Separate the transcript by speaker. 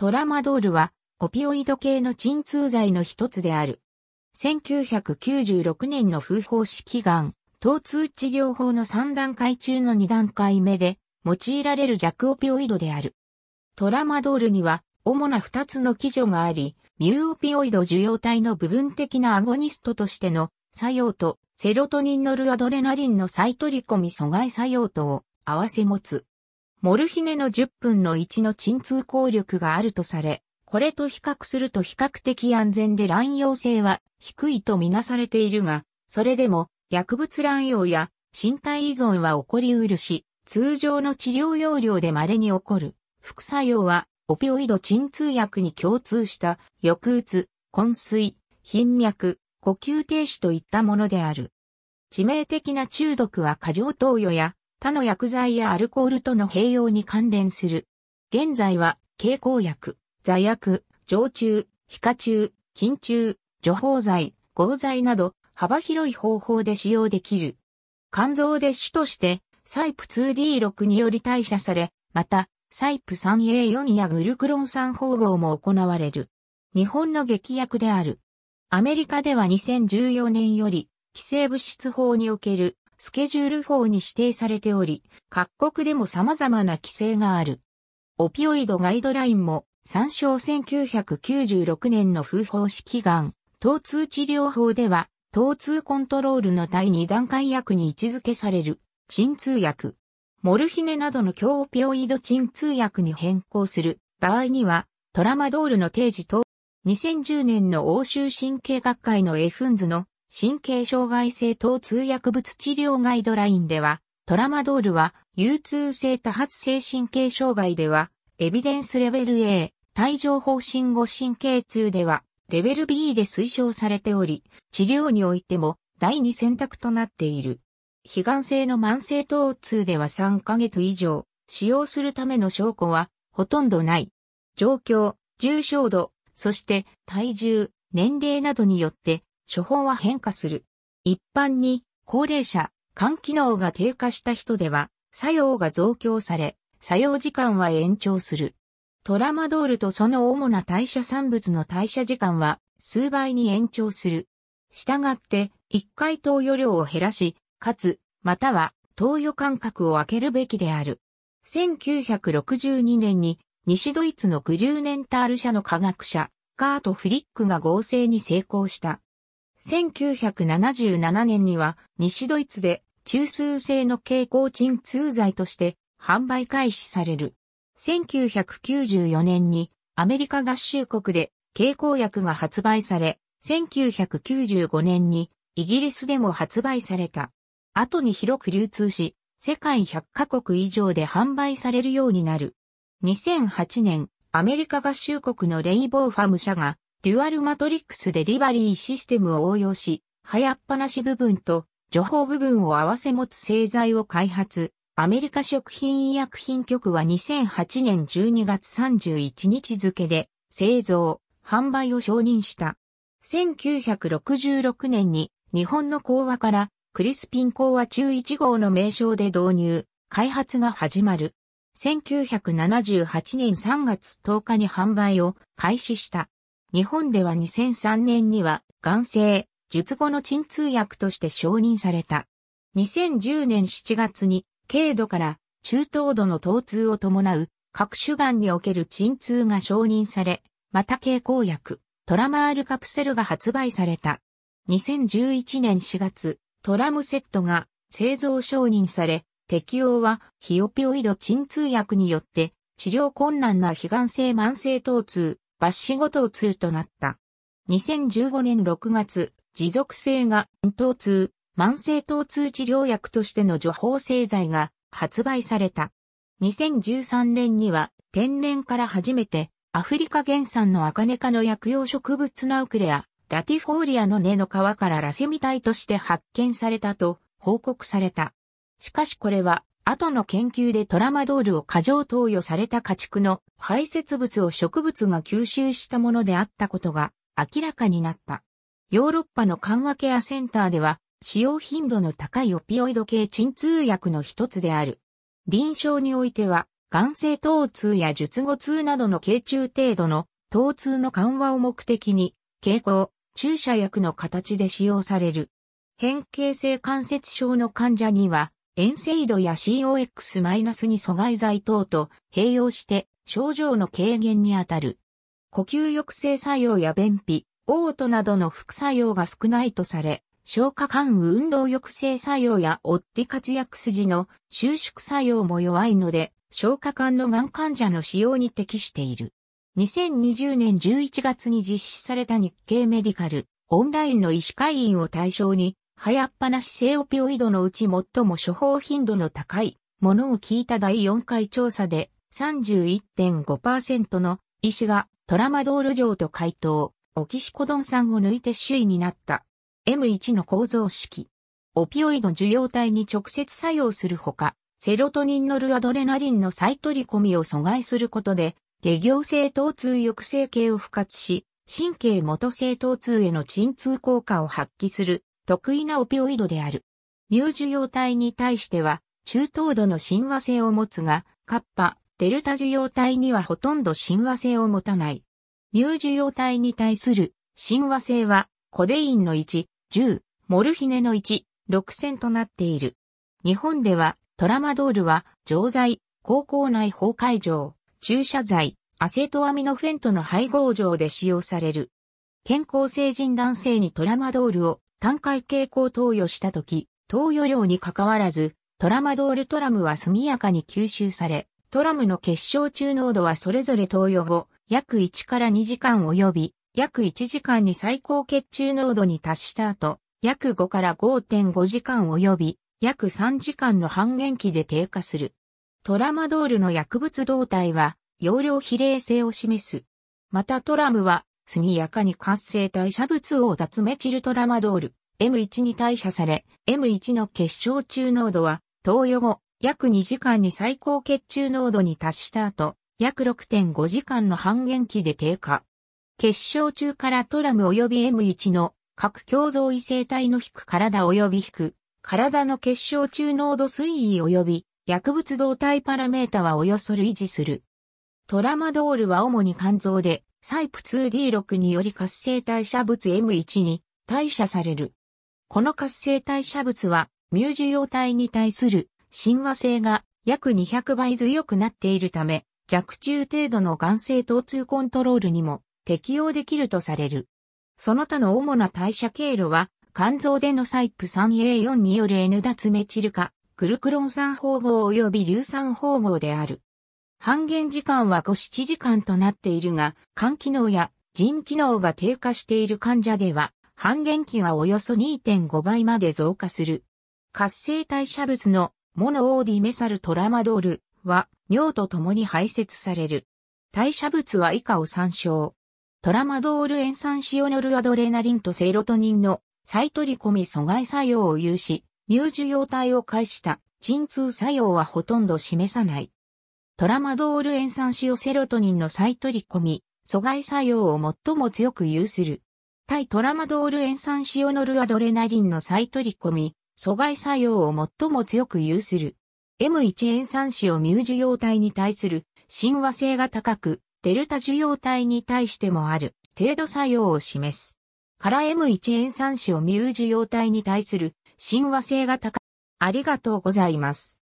Speaker 1: トラマドールは、オピオイド系の鎮痛剤の一つである。1996年の風法式がん、疼痛治療法の3段階中の2段階目で、用いられる弱オピオイドである。トラマドールには、主な2つの基準があり、ミューオピオイド受容体の部分的なアゴニストとしての作用と、セロトニンノルアドレナリンの再取り込み阻害作用とを合わせ持つ。モルヒネの10分の1の鎮痛効力があるとされ、これと比較すると比較的安全で乱用性は低いとみなされているが、それでも薬物乱用や身体依存は起こりうるし、通常の治療要領で稀に起こる副作用はオピオイド鎮痛薬に共通した抑うつ、昏睡、頻脈、呼吸停止といったものである。致命的な中毒は過剰投与や他の薬剤やアルコールとの併用に関連する。現在は、経口薬、座薬、常駐、皮下中、筋中、除法剤、合剤など、幅広い方法で使用できる。肝臓で主として、サイプ 2D6 により代謝され、また、サイプ 3A4 やグルクロン酸包合も行われる。日本の劇薬である。アメリカでは2014年より、規制物質法におけるスケジュール法に指定されており、各国でも様々な規制がある。オピオイドガイドラインも参照1996年の風法式癌、疼痛治療法では、疼痛コントロールの第2段階薬に位置づけされる、鎮痛薬。モルヒネなどの強オピオイド鎮痛薬に変更する場合には、トラマドールの提示と、2010年の欧州神経学会のエフンズの神経障害性疼痛薬物治療ガイドラインでは、トラマドールは、有痛性多発性神経障害では、エビデンスレベル A、帯状方針後神経痛では、レベル B で推奨されており、治療においても第二選択となっている。悲願性の慢性疼痛では3ヶ月以上、使用するための証拠は、ほとんどない。状況、重症度、そして体重、年齢などによって処方は変化する。一般に、高齢者、肝機能が低下した人では、作用が増強され、作用時間は延長する。トラマドールとその主な代謝産物の代謝時間は数倍に延長する。したがって、一回投与量を減らし、かつ、または投与間隔を空けるべきである。1962年に西ドイツのグリューネンタール社の科学者、カート・フリックが合成に成功した。1977年には西ドイツで中枢性の蛍光鎮痛剤として販売開始される。1994年にアメリカ合衆国で蛍光薬が発売され、1995年にイギリスでも発売された。後に広く流通し、世界100カ国以上で販売されるようになる。2008年、アメリカ合衆国のレイボーファム社がデュアルマトリックスデリバリーシステムを応用し、早っぱなし部分と情報部分を合わせ持つ製剤を開発。アメリカ食品医薬品局は2008年12月31日付で製造、販売を承認した。1966年に日本の講和からクリスピン講和中1号の名称で導入、開発が始まる。1978年3月10日に販売を開始した。日本では2003年には、眼性、術後の鎮痛薬として承認された。2010年7月に、軽度から中等度の疼痛を伴う各種がんにおける鎮痛が承認され、また経口薬、トラマールカプセルが発売された。2011年4月、トラムセットが製造承認され、適用はヒオピオイド鎮痛薬によって治療困難な非がん性慢性疼痛、バッシ頭痛となった。2015年6月、持続性が、頭痛、慢性頭痛治療薬としての除法製剤が発売された。2013年には、天然から初めて、アフリカ原産のアカネ科の薬用植物ナウクレア、ラティフォーリアの根の皮からラセミ体として発見されたと報告された。しかしこれは後の研究でトラマドールを過剰投与された家畜の排泄物を植物が吸収したものであったことが明らかになった。ヨーロッパの緩和ケアセンターでは使用頻度の高いオピオイド系鎮痛薬の一つである。臨床においては、眼性疼痛や術後痛などの軽中程度の疼痛の緩和を目的に、傾向注射薬の形で使用される。変形性関節症の患者には、塩性度や COX- に阻害剤等と併用して症状の軽減にあたる。呼吸抑制作用や便秘、嘔吐などの副作用が少ないとされ、消化管運動抑制作用やオッティ活躍筋の収縮作用も弱いので、消化管のがん患者の使用に適している。2020年11月に実施された日経メディカル、オンラインの医師会員を対象に、流行っぱなし性オピオイドのうち最も処方頻度の高いものを聞いた第4回調査で31.5%の医師がトラマドール錠と回答、オキシコドン酸を抜いて首位になった。M1 の構造式。オピオイド受容体に直接作用するほか、セロトニンのルアドレナリンの再取り込みを阻害することで、下行性疼痛抑制系を不活し、神経元性疼痛への鎮痛効果を発揮する得意なオピオイドである。ミュー受容体に対しては、中等度の親和性を持つが、カッパ、デルタ受容体にはほとんど親和性を持たない。ミュー受容体に対する親和性は、コデインの1、10、モルヒネの1、6000となっている。日本では、トラマドールは、錠剤、高校内崩壊錠、注射剤、アセトアミノフェントの配合錠で使用される。健康成人男性にトラマドールを単回蛍光投与したとき、投与量に関わらず、トラマドールトラムは速やかに吸収され、トラムの結晶中濃度はそれぞれ投与後、約1から2時間及び、約1時間に最高血中濃度に達した後、約5から5.5時間及び、約3時間の半減期で低下する。トラマドールの薬物動態は、容量比例性を示す。またトラムは速やかに活性代謝物を脱メチルトラマドール M1 に代謝され、M1 の結晶中濃度は、投与後、約2時間に最高血中濃度に達した後、約6.5時間の半減期で低下。結晶中からトラム及び M1 の各共造異性体の引く体及び引く体の結晶中濃度推移及び薬物動態パラメータはおよそ類似する。トラマドールは主に肝臓でサイプ 2D6 により活性代謝物 M1 に代謝される。この活性代謝物は、ミューュ。容体に対する親和性が約200倍強くなっているため、弱中程度の眼性疼痛コントロールにも適用できるとされる。その他の主な代謝経路は、肝臓でのサイプ 3A4 による N 脱メチル化、クルクロン酸包合及び硫酸包合である。半減時間は5、7時間となっているが、肝機能や腎機能が低下している患者では、半減期がおよそ2.5倍まで増加する。活性代謝物のモノオーディメサルトラマドールは尿と共に排泄される。代謝物は以下を参照。トラマドール塩酸シオノルアドレナリンとセロトニンの再取り込み阻害作用を有し、乳受容体を介した鎮痛作用はほとんど示さない。トラマドール塩酸塩セロトニンの再取り込み、阻害作用を最も強く有する。対トラマドール塩酸塩ノルアドレナリンの再取り込み、阻害作用を最も強く有する。M1 塩酸塩ミュージ容体に対する親和性が高く、デルタ受容体に対してもある程度作用を示す。から M1 塩酸塩ミュージ容体に対する親和性が高く、ありがとうございます。